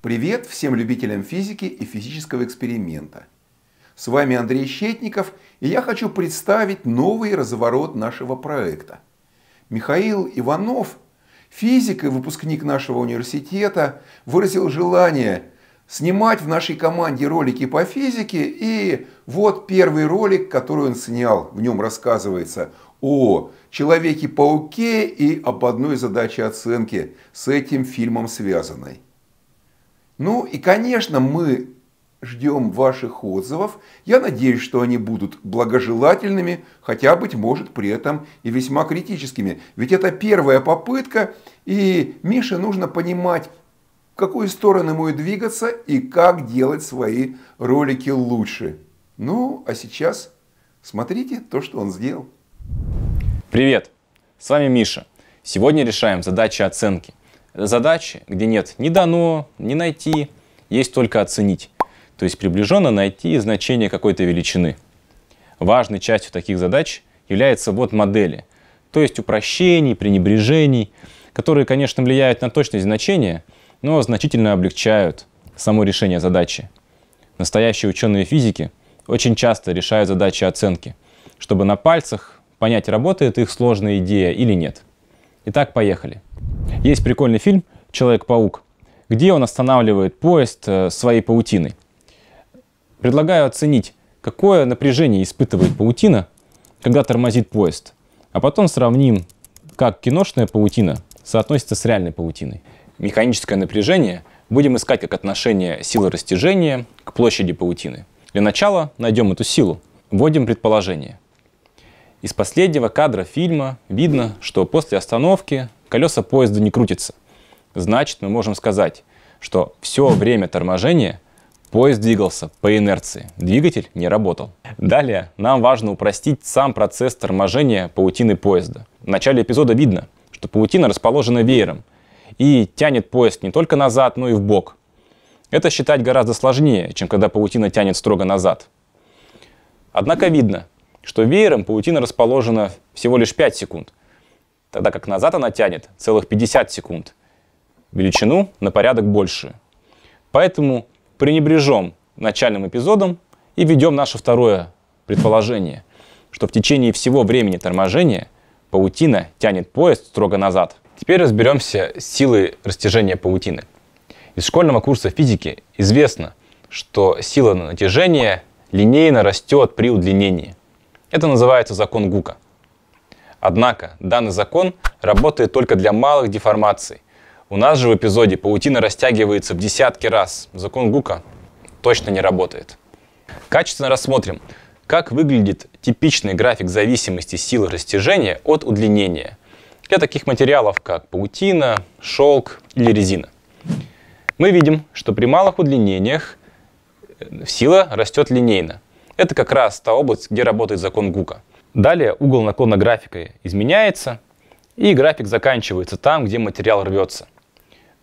Привет всем любителям физики и физического эксперимента. С вами Андрей Щетников, и я хочу представить новый разворот нашего проекта. Михаил Иванов, физик и выпускник нашего университета, выразил желание снимать в нашей команде ролики по физике. И вот первый ролик, который он снял, в нем рассказывается о Человеке-пауке и об одной задаче оценки с этим фильмом связанной. Ну и, конечно, мы ждем ваших отзывов. Я надеюсь, что они будут благожелательными, хотя, быть может, при этом и весьма критическими. Ведь это первая попытка, и Мише нужно понимать, какую сторону ему двигаться и как делать свои ролики лучше. Ну, а сейчас смотрите то, что он сделал. Привет, с вами Миша. Сегодня решаем задачи оценки. Задачи, где нет ни дано, ни найти, есть только оценить. То есть приближенно найти значение какой-то величины. Важной частью таких задач является вот модели, то есть упрощений, пренебрежений, которые, конечно, влияют на точность значения – но значительно облегчают само решение задачи. Настоящие ученые физики очень часто решают задачи оценки, чтобы на пальцах понять, работает их сложная идея или нет. Итак, поехали. Есть прикольный фильм «Человек-паук», где он останавливает поезд э, своей паутиной. Предлагаю оценить, какое напряжение испытывает паутина, когда тормозит поезд, а потом сравним, как киношная паутина соотносится с реальной паутиной механическое напряжение, будем искать как отношение силы растяжения к площади паутины. Для начала найдем эту силу. Вводим предположение. Из последнего кадра фильма видно, что после остановки колеса поезда не крутятся. Значит, мы можем сказать, что все время торможения поезд двигался по инерции, двигатель не работал. Далее нам важно упростить сам процесс торможения паутины поезда. В начале эпизода видно, что паутина расположена веером – и тянет поезд не только назад, но и в бок. Это считать гораздо сложнее, чем когда паутина тянет строго назад. Однако видно, что веером паутина расположена всего лишь 5 секунд, тогда как назад она тянет целых 50 секунд. Величину на порядок больше. Поэтому пренебрежем начальным эпизодом и ведем наше второе предположение, что в течение всего времени торможения паутина тянет поезд строго назад. Теперь разберемся с силой растяжения паутины. Из школьного курса физики известно, что сила натяжения линейно растет при удлинении. Это называется закон Гука. Однако данный закон работает только для малых деформаций. У нас же в эпизоде паутина растягивается в десятки раз. Закон Гука точно не работает. Качественно рассмотрим, как выглядит типичный график зависимости силы растяжения от удлинения для таких материалов, как паутина, шелк или резина. Мы видим, что при малых удлинениях э, сила растет линейно. Это как раз та область, где работает закон Гука. Далее угол наклона графика изменяется, и график заканчивается там, где материал рвется.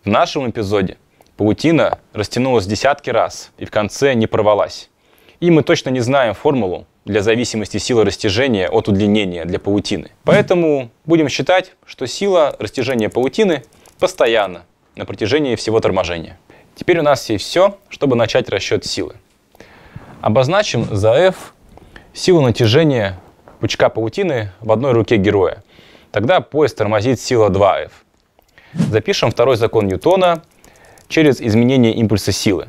В нашем эпизоде паутина растянулась десятки раз и в конце не порвалась. И мы точно не знаем формулу, для зависимости силы растяжения от удлинения для паутины. Поэтому будем считать, что сила растяжения паутины постоянна на протяжении всего торможения. Теперь у нас есть все, чтобы начать расчет силы. Обозначим за F силу натяжения пучка паутины в одной руке героя. Тогда поезд тормозит сила 2F. Запишем второй закон Ньютона через изменение импульса силы.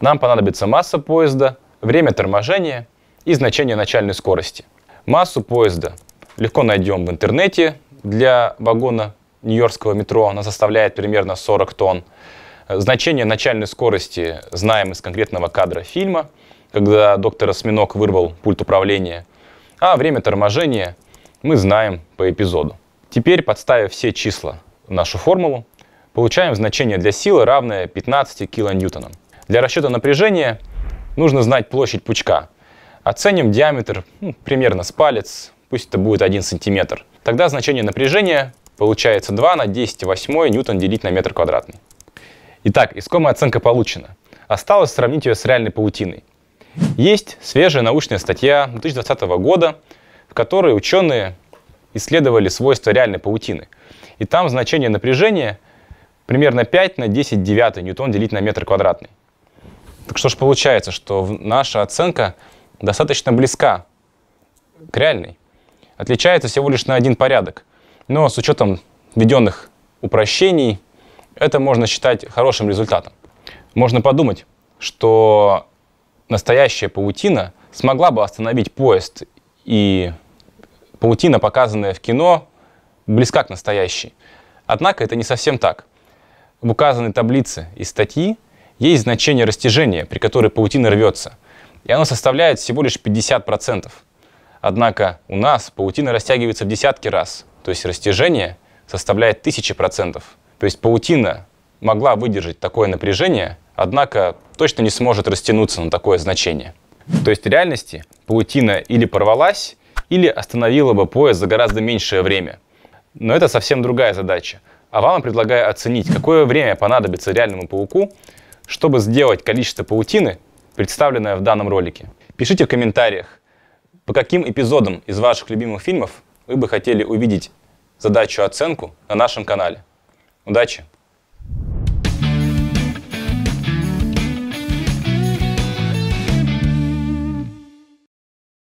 Нам понадобится масса поезда, время торможения – и значение начальной скорости. Массу поезда легко найдем в интернете. Для вагона Нью-Йоркского метро она составляет примерно 40 тонн. Значение начальной скорости знаем из конкретного кадра фильма, когда доктор Осьминог вырвал пульт управления. А время торможения мы знаем по эпизоду. Теперь, подставив все числа в нашу формулу, получаем значение для силы, равное 15 килоньютонам. Для расчета напряжения нужно знать площадь пучка – Оценим диаметр ну, примерно с палец, пусть это будет 1 сантиметр. Тогда значение напряжения получается 2 на 10 восьмой ньютон делить на метр квадратный. Итак, искомая оценка получена. Осталось сравнить ее с реальной паутиной. Есть свежая научная статья 2020 года, в которой ученые исследовали свойства реальной паутины. И там значение напряжения примерно 5 на 10 девятой ньютон делить на метр квадратный. Так что же получается, что наша оценка достаточно близка к реальной. Отличается всего лишь на один порядок. Но с учетом введенных упрощений это можно считать хорошим результатом. Можно подумать, что настоящая паутина смогла бы остановить поезд, и паутина, показанная в кино, близка к настоящей. Однако это не совсем так. В указанной таблице и статьи есть значение растяжения, при которой паутина рвется – и оно составляет всего лишь 50%. Однако у нас паутина растягивается в десятки раз, то есть растяжение составляет тысячи процентов. То есть паутина могла выдержать такое напряжение, однако точно не сможет растянуться на такое значение. То есть в реальности паутина или порвалась, или остановила бы поезд за гораздо меньшее время. Но это совсем другая задача. А вам я предлагаю оценить, какое время понадобится реальному пауку, чтобы сделать количество паутины представленная в данном ролике. Пишите в комментариях, по каким эпизодам из ваших любимых фильмов вы бы хотели увидеть задачу оценку на нашем канале. Удачи!